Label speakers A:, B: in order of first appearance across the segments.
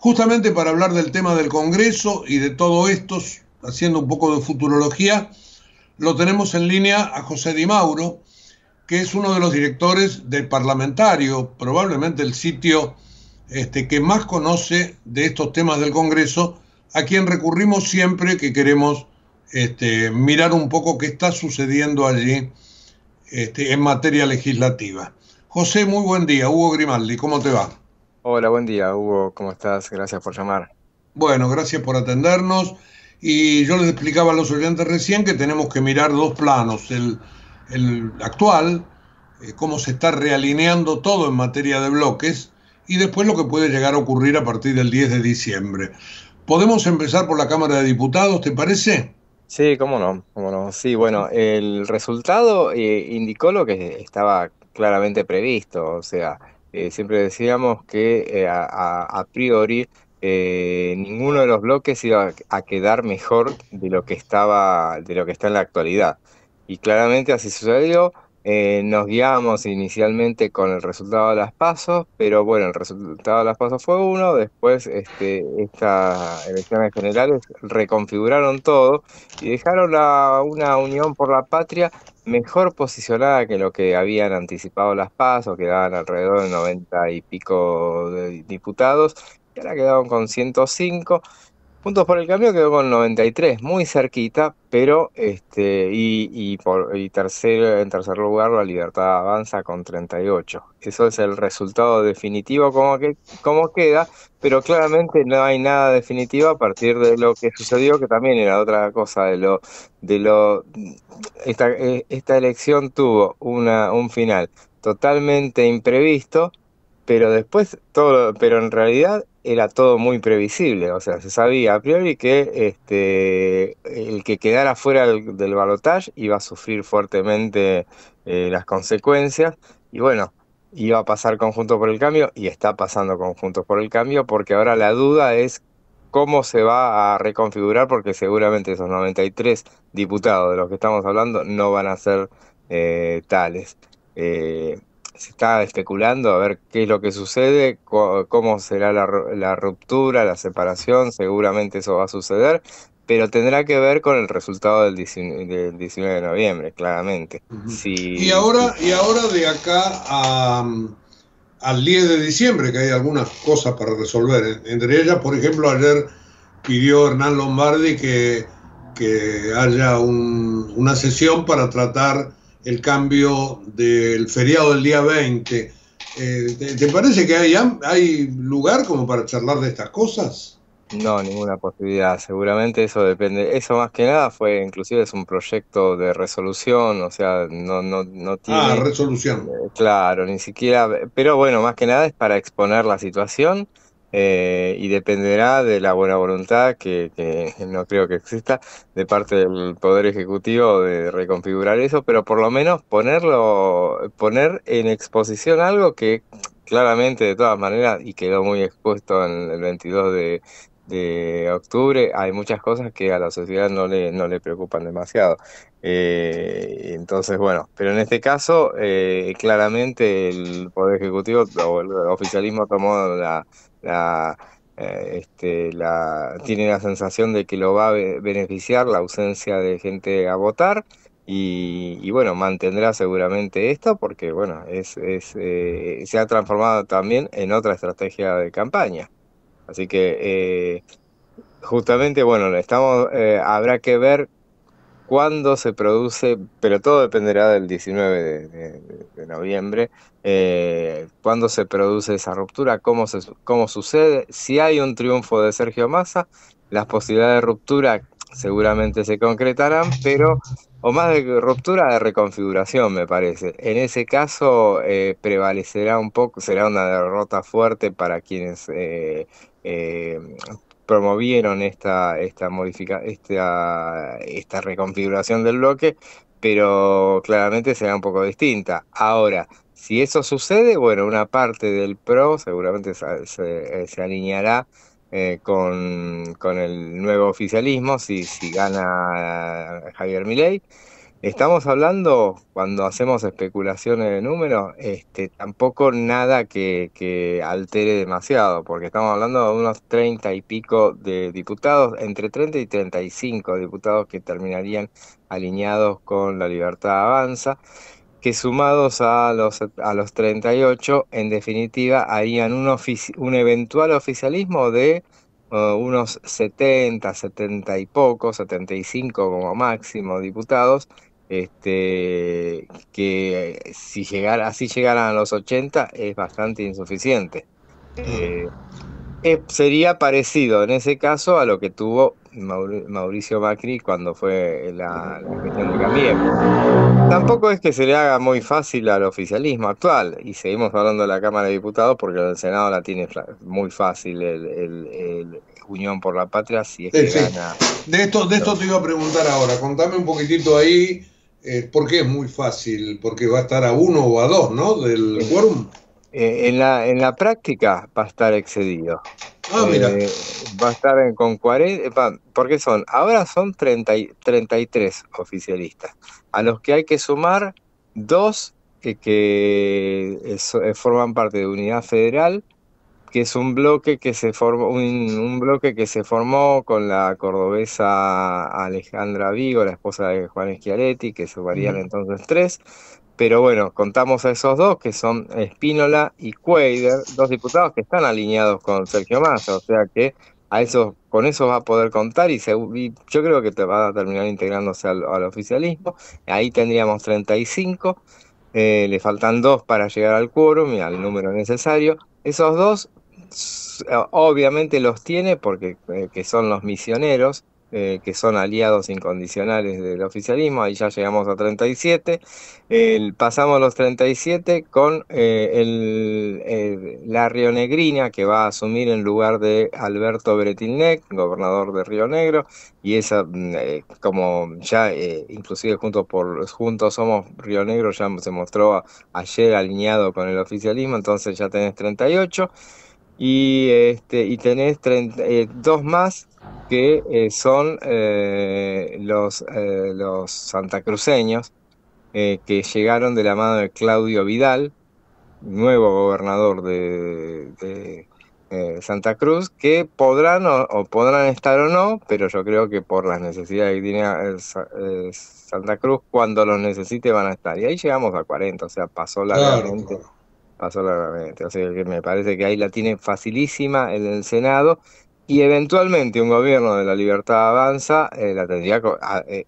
A: justamente para hablar del tema del Congreso y de todo esto, haciendo un poco de futurología, lo tenemos en línea a José Di Mauro, que es uno de los directores del Parlamentario, probablemente el sitio este, que más conoce de estos temas del Congreso, a quien recurrimos siempre que queremos este, mirar un poco qué está sucediendo allí este, en materia legislativa. José, muy buen día. Hugo Grimaldi, ¿cómo te va? Hola, buen día, Hugo. ¿Cómo estás? Gracias por llamar. Bueno, gracias por atendernos. Y yo les explicaba a los oyentes recién que tenemos que mirar dos planos, el, actual, eh, cómo se está realineando todo en materia de bloques, y después lo que puede llegar a ocurrir a partir del 10 de diciembre. ¿Podemos empezar por la Cámara de Diputados, te parece? Sí,
B: cómo no, cómo no. Sí, bueno, el resultado eh, indicó lo que estaba claramente previsto, o sea, eh, siempre decíamos que eh, a, priori eh, ninguno de los bloques iba a quedar mejor de lo que estaba, de lo que está en la actualidad. Y claramente así sucedió. Eh, nos guiamos inicialmente con el resultado de las pasos, pero bueno, el resultado de las pasos fue uno, después este, estas elecciones generales reconfiguraron todo y dejaron la, una unión por la patria mejor posicionada que lo que habían anticipado las pasos, que alrededor de 90 y pico de diputados, y ahora quedaron con 105 Puntos por el cambio quedó con 93, muy cerquita, pero este y, por, y tercero, en tercer lugar la Libertad avanza con 38. Eso es el resultado definitivo como que como queda, pero claramente no hay nada definitivo a partir de lo que sucedió, que también era otra cosa de lo de lo esta, elección tuvo una un final totalmente imprevisto, pero después todo pero en realidad era todo muy previsible, o sea, se sabía a priori que este, el que quedara fuera del, balotaje iba a sufrir fuertemente eh, las consecuencias y bueno, iba a pasar conjunto por el cambio y está pasando conjuntos por el cambio porque ahora la duda es cómo se va a reconfigurar porque seguramente esos 93 diputados de los que estamos hablando no van a ser eh, tales. Eh, se está especulando a ver qué es lo que sucede, cómo será la, ruptura, la separación, seguramente eso va a suceder, pero tendrá que ver con el resultado del 19, de noviembre, claramente. y,
A: ahora, y ahora de acá al 10 de diciembre, que hay algunas cosas para resolver, entre ellas, por ejemplo, ayer pidió Hernán Lombardi que, que haya una sesión para tratar el cambio del feriado del día 20. Eh, ¿te, parece que hay, hay lugar como para charlar de
B: estas cosas? No, ninguna posibilidad. Seguramente eso depende. Eso más que nada fue, inclusive es un proyecto de resolución, o sea, no, no, no ah, tiene... Ah,
A: resolución.
B: Eh, claro, ni siquiera... Pero bueno, más que nada es para exponer la situación eh, y dependerá de la buena voluntad, que, que, no creo que exista, de parte del Poder Ejecutivo de reconfigurar eso, pero por lo menos ponerlo, poner en exposición algo que claramente de todas maneras, y quedó muy expuesto en el 22 de, de octubre, hay muchas cosas que a la sociedad no le, no le preocupan demasiado. Eh, entonces, bueno, pero en este caso, eh, claramente el Poder Ejecutivo o el oficialismo tomó la, la eh, este, tiene la sensación de que lo va a beneficiar la ausencia de gente a votar y, bueno, mantendrá seguramente esto porque bueno, es, se ha transformado también en otra estrategia de campaña. Así que eh, justamente, bueno, estamos, eh, habrá que ver cuándo se produce, pero todo dependerá del 19 de, noviembre, eh, cuándo se produce esa ruptura, cómo, se, cómo sucede. Si hay un triunfo de Sergio Massa, las posibilidades de ruptura seguramente se concretarán, pero o más de ruptura de reconfiguración, me parece. En ese caso eh, prevalecerá un poco, será una derrota fuerte para quienes eh, eh, promovieron esta esta, modifica, esta esta reconfiguración del bloque, pero claramente será un poco distinta. Ahora, si eso sucede, bueno, una parte del PRO seguramente se alineará eh, con, el nuevo oficialismo, si, si gana eh, Javier Milei. Estamos hablando, cuando hacemos especulaciones de números, este, tampoco nada que, que, altere demasiado, porque estamos hablando de unos 30 y pico de diputados, entre 30 y 35 diputados que terminarían alineados con la libertad avanza que sumados a los, a los 38, en definitiva, harían un, un eventual oficialismo de eh, unos 70, 70 y poco, 75 como máximo diputados, este, que eh, si llegar, así llegaran a los 80 es bastante insuficiente. Eh, eh, sería parecido en ese caso a lo que tuvo Mauricio Macri cuando fue la, gestión de Tampoco es que se le haga muy fácil al oficialismo actual, y seguimos hablando de la Cámara de Diputados porque el Senado la tiene muy fácil el, Unión por la Patria si es que
A: De esto, de esto te iba a preguntar ahora, contame un poquitito ahí, eh, ¿por qué es muy fácil? Porque va a estar a uno o a dos, ¿no?
B: Del quórum. Eh, en, la, en la práctica va a estar excedido. Ah, eh, va a estar con 40, porque son, ahora son 33 oficialistas, a los que hay que sumar dos que, que eh, forman parte de Unidad Federal, que es un bloque que se formó, un, bloque que se formó con la cordobesa Alejandra Vigo, la esposa de Juan Esquialetti, que sumarían entonces tres, pero bueno, contamos a esos dos, que son Espínola y Cuader, dos diputados que están alineados con Sergio Massa, o sea que a esos con eso va a poder contar y, yo creo que te va a terminar integrándose al, oficialismo. Ahí tendríamos 35, eh, le faltan dos para llegar al quórum y al número necesario. Esos dos obviamente los tiene porque eh, son los misioneros eh, que son aliados incondicionales del oficialismo, ahí ya llegamos a 37, pasamos los 37 con eh, el, eh, la rionegrina que va a asumir en lugar de Alberto Bretilnec, gobernador de Río Negro, y esa, mm, como ya inclusive junto por, juntos somos Río Negro, ya se mostró ayer alineado con el oficialismo, entonces ya tenés 38. Y, este, y tenés dos más que eh, son eh, los, eh, los santacruceños que llegaron de la mano de Claudio Vidal, nuevo gobernador de, Santa Cruz, que podrán o, podrán estar o no, pero yo creo que por las necesidades que tiene Santa Cruz, cuando los necesite van a estar. Y ahí llegamos a 40, o sea, pasó largamente. Pasó largamente. O sea, que me parece que ahí la tiene facilísima en el Senado y eventualmente un gobierno de la libertad avanza eh, la tendría eh,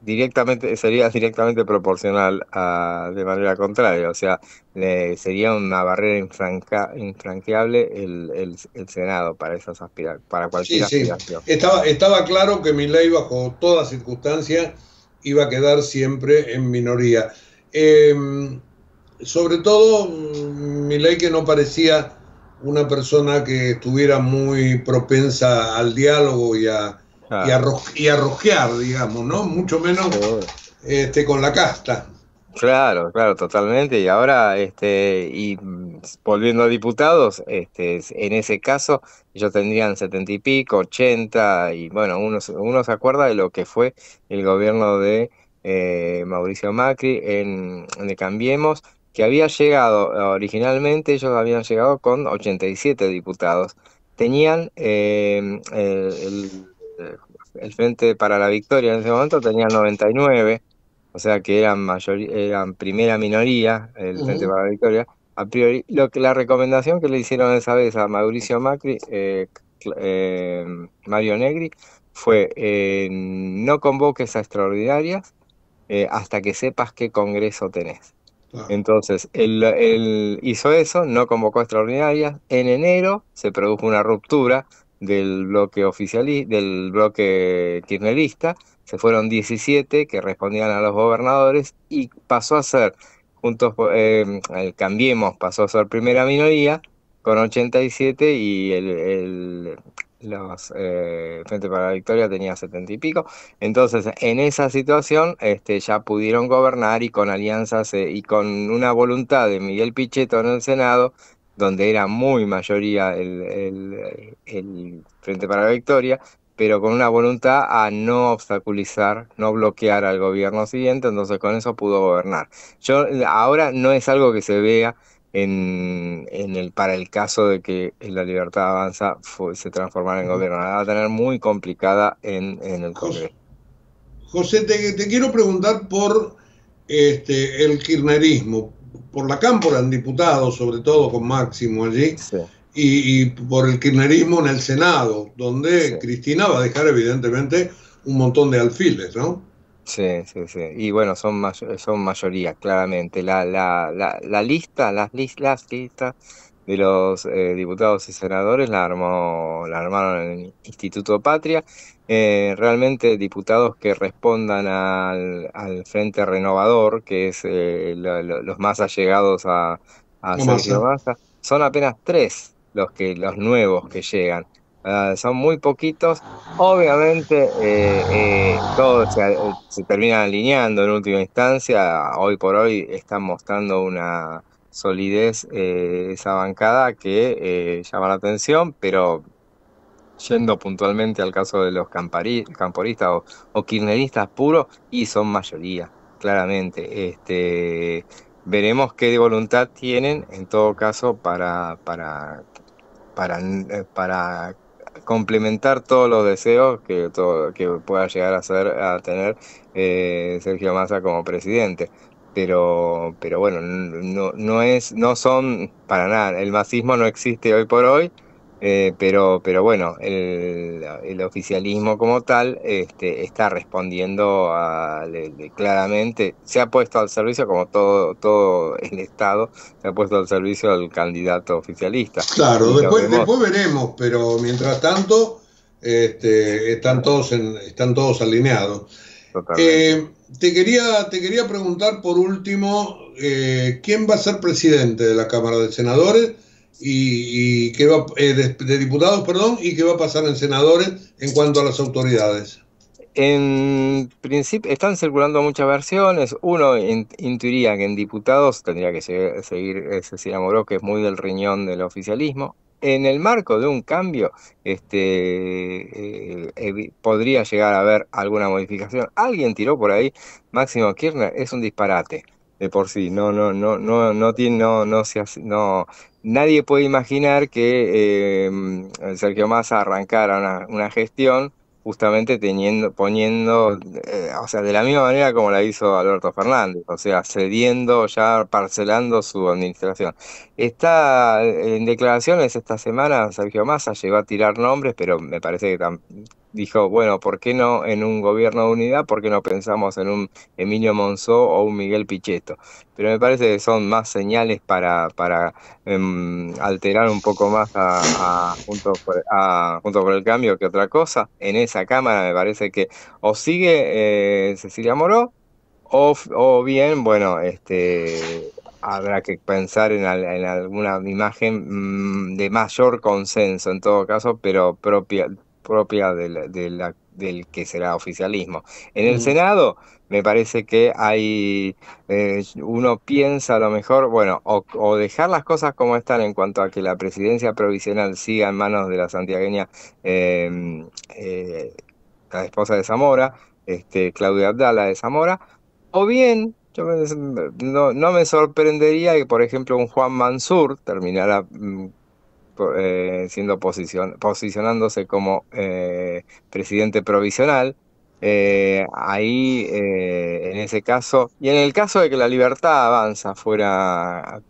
B: directamente, sería directamente proporcional de manera contraria. O sea, le, sería una barrera infranqueable el, el, Senado para esas aspirar, para cualquier aspiración.
A: Estaba, estaba claro que mi ley bajo todas circunstancias, iba a quedar siempre en minoría. Em, sobre todo mm, mi ley que no parecía una persona que estuviera muy propensa al diálogo y a, y, a digamos, ¿no? Mucho menos este, con la casta.
B: Claro, claro, totalmente. Y ahora, este, y volviendo a diputados, este, en ese caso, ellos tendrían setenta y pico, ochenta, y bueno, uno, se acuerda de lo que fue el gobierno de eh, Mauricio Macri en, en Cambiemos, que había llegado, eh, originalmente ellos habían llegado con 87 diputados. Tenían eh, el, Frente para la Victoria en ese momento, tenían 99, o sea que eran, eran primera minoría el Frente para la Victoria. A priori, lo que, la recomendación que le hicieron esa vez a Mauricio Macri, eh, Mario Negri, fue no convoques a extraordinarias hasta que sepas qué congreso tenés. Entonces, él, hizo eso, no convocó extraordinarias. En enero se produjo una ruptura del bloque oficialista, del bloque kirchnerista. Se fueron 17 que respondían a los gobernadores y pasó a ser, juntos, el eh, Cambiemos pasó a ser primera minoría con 87 y el los eh, Frente para la Victoria tenía setenta y pico. Entonces, en esa situación este, ya pudieron gobernar y con alianzas eh, y con una voluntad de Miguel Pichetto en el Senado, donde era muy mayoría el, Frente para la Victoria, pero con una voluntad a no obstaculizar, no bloquear al gobierno siguiente, entonces con eso pudo gobernar. Yo ahora no es algo que se vea en, el, para el caso de que la libertad avanza se transformara en gobierno. va a tener muy complicada en, el Congreso. José,
A: te, quiero preguntar por este, el kirchnerismo, por la cámpora en diputados, sobre todo con Máximo allí, y, por el kirchnerismo en el Senado, donde Cristina va a dejar evidentemente un montón de alfiles, ¿no?
B: Sí, sí, sí. Y bueno, son, son mayoría, claramente. La, la, la, lista, las, listas de los eh, diputados y senadores la, armó, la armaron en el Instituto Patria. Eh, realmente diputados que respondan al, Frente Renovador, que es eh, los más allegados a, a Sergio Massa, son apenas tres los, que, los nuevos que llegan. Ah, son muy poquitos. Obviamente eh, eh, todo se, termina alineando en última instancia. Hoy por hoy están mostrando una solidez eh, esa bancada que llama la atención, pero yendo puntualmente al caso de los camporistas o, o, kirneristas puros, y son mayoría, claramente. Este, veremos qué voluntad tienen en todo caso para, para complementar todos los deseos que, todo, que pueda llegar a, ser, a tener eh, Sergio Massa como presidente. Pero, pero bueno, no, no, es, no son para nada, el masismo no existe hoy por hoy, eh, pero, pero bueno, el, oficialismo como tal este, está respondiendo claramente, se ha puesto al servicio, como todo, todo el Estado, se ha puesto al servicio del candidato oficialista. Claro, después, después
A: veremos, pero mientras tanto este, están, todos en, están todos alineados. Eh, te, quería, te quería preguntar por último, eh, ¿quién va a ser presidente de la Cámara de Senadores? y, va, eh, de, diputados, perdón, y
B: qué va a pasar en senadores en cuanto a las autoridades. En principio están circulando muchas versiones. Uno intuiría que en diputados tendría que seguir, eh, Cecilia Moró, que es muy del riñón del oficialismo en el marco de un cambio este, eh, podría llegar a haber alguna modificación. Alguien tiró por ahí, Máximo Kirchner, es un disparate de por sí. No, no, no, no, no tiene, no, no se no. Nadie puede imaginar que em, Sergio Massa arrancara una, gestión justamente teniendo, poniendo, eh, o sea, de la misma manera como la hizo Alberto Fernández, o sea, cediendo, ya parcelando su administración. Está en declaraciones esta semana, Sergio Massa llegó a tirar nombres, pero me parece que dijo, bueno, ¿por qué no en un gobierno de unidad? ¿Por qué no pensamos en un Emilio Monzó o un Miguel Pichetto? Pero me parece que son más señales para, em, alterar un poco más a, junto por, junto, el Cambio que otra cosa. En esa Cámara me parece que o sigue eh, Cecilia Moró o, bien, bueno, este habrá que pensar en, en, alguna imagen mm, de mayor consenso en todo caso, pero propia, propia del, que será oficialismo. En el mm. Senado me parece que hay, eh, uno piensa a lo mejor, bueno, o, dejar las cosas como están en cuanto a que la presidencia provisional siga en manos de la santiagueña, em, eh, la esposa de Zamora, este, Claudia Abdala de Zamora, o bien yo no, no, me sorprendería que, por ejemplo, un Juan Mansur terminara mm, eh, siendo posicion posicionándose como eh, presidente provisional. Eh, ahí, en ese caso, y en el caso de que la libertad avanza fuera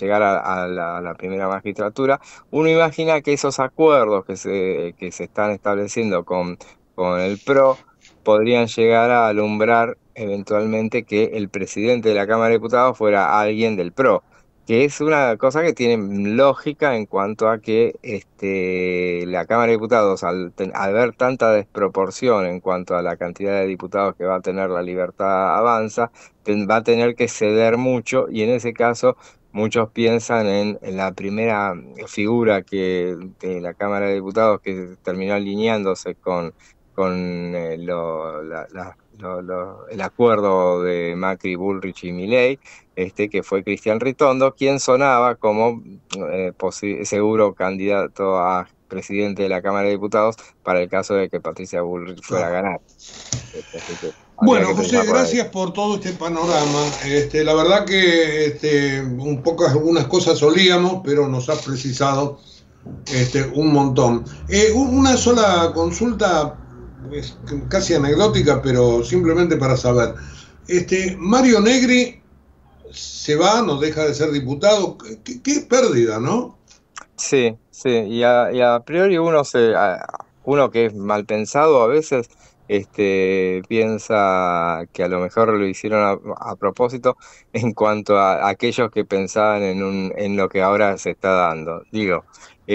B: llegar a, la, a, la, primera magistratura, uno imagina que esos acuerdos que se, que se están estableciendo con, con el PRO podrían llegar a alumbrar eventualmente que el presidente de la Cámara de Diputados fuera alguien del PRO que es una cosa que tiene lógica en cuanto a que este, la Cámara de Diputados, al, ver tanta desproporción en cuanto a la cantidad de diputados que va a tener la libertad avanza, va a tener que ceder mucho y en ese caso muchos piensan en, la primera figura que de la Cámara de Diputados que terminó alineándose con, con eh, el acuerdo de Macri, Bullrich y Milley, este, que fue Cristian Ritondo, quien sonaba como eh, seguro candidato a presidente de la Cámara de Diputados para el caso de que Patricia Bullrich fuera a ganar. Este, bueno, José, gracias
A: por todo este panorama. Este, la verdad que este, un poco, algunas cosas solíamos, pero nos ha precisado este, un montón. Eh, una sola consulta es casi anecdótica, pero simplemente para saber. Este, Mario Negri se va, no deja de ser diputado. Qué, pérdida, ¿no?
B: Sí, sí, y a, priori uno se, uno que es mal pensado a veces, este, piensa que a lo mejor lo hicieron a, a propósito en cuanto a, aquellos que pensaban en, un, en lo que ahora se está dando. Digo,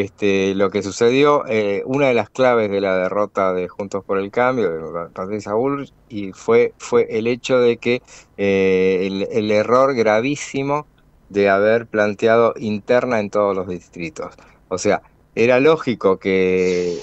B: este, lo que sucedió, eh, una de las claves de la derrota de Juntos por el Cambio, de Patricia Bullrich, y fue, fue el hecho de que eh, el, error gravísimo de haber planteado interna en todos los distritos. O sea, era lógico que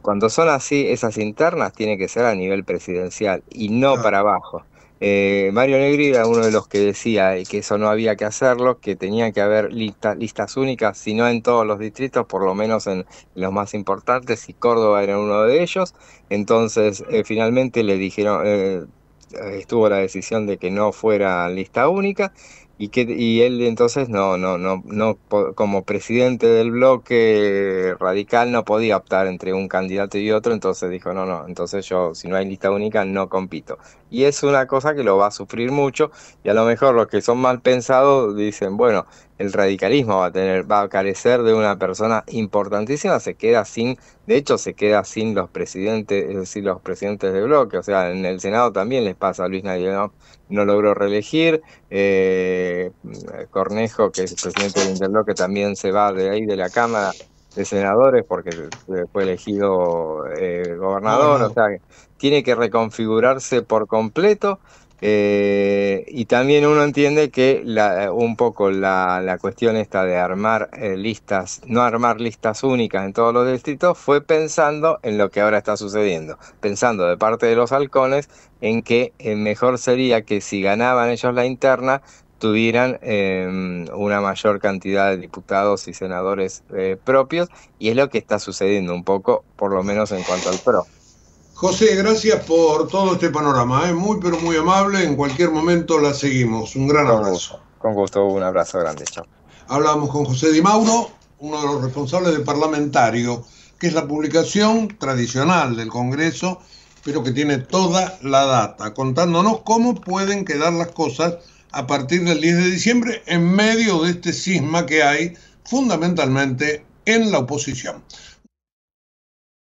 B: cuando son así, esas internas tiene que ser a nivel presidencial y no para abajo. Eh, Mario Negri era uno de los que decía que eso no había que hacerlo, que tenía que haber listas únicas, si no en todos los distritos, por lo menos en los más importantes, y Córdoba era uno de ellos. Entonces, eh, finalmente le dijeron, eh, estuvo la decisión de que no fuera lista única. Y, que, y él entonces no, no, no, no, como presidente del bloque radical no podía optar entre un candidato y otro, entonces dijo, no, no, entonces yo si no hay lista única no compito y es una cosa que lo va a sufrir mucho y a lo mejor los que son mal pensados dicen, bueno, el radicalismo va a tener va a carecer de una persona importantísima, se queda sin, de hecho se queda sin los presidentes, es eh, decir, los presidentes de bloque, o sea, en el Senado también les pasa, Luis Nadie no, logró reelegir, eh, Cornejo, que es el presidente del Interbloque, también se va de ahí de la Cámara de senadores porque fue elegido eh, gobernador, o sea, tiene que reconfigurarse por completo. Eh, y también uno entiende que un poco la, la, cuestión esta de armar eh, listas, no armar listas únicas en todos los distritos, fue pensando en lo que ahora está sucediendo, pensando de parte de los halcones en que mejor sería que si ganaban ellos la interna, tuvieran em, una mayor cantidad de diputados y senadores eh, propios, y es lo que está sucediendo un poco, por lo menos en cuanto al PRO.
A: José, gracias por todo este panorama, es eh. muy pero muy amable, en cualquier momento la seguimos, un gran abrazo. Con gusto, un
B: abrazo grande, chao.
A: Hablamos con José Di Mauro, uno de los responsables de Parlamentario, que es la publicación tradicional del Congreso, pero que tiene toda la data, contándonos cómo pueden quedar las cosas a partir del 10 de diciembre en
B: medio de este sisma que hay fundamentalmente en la oposición.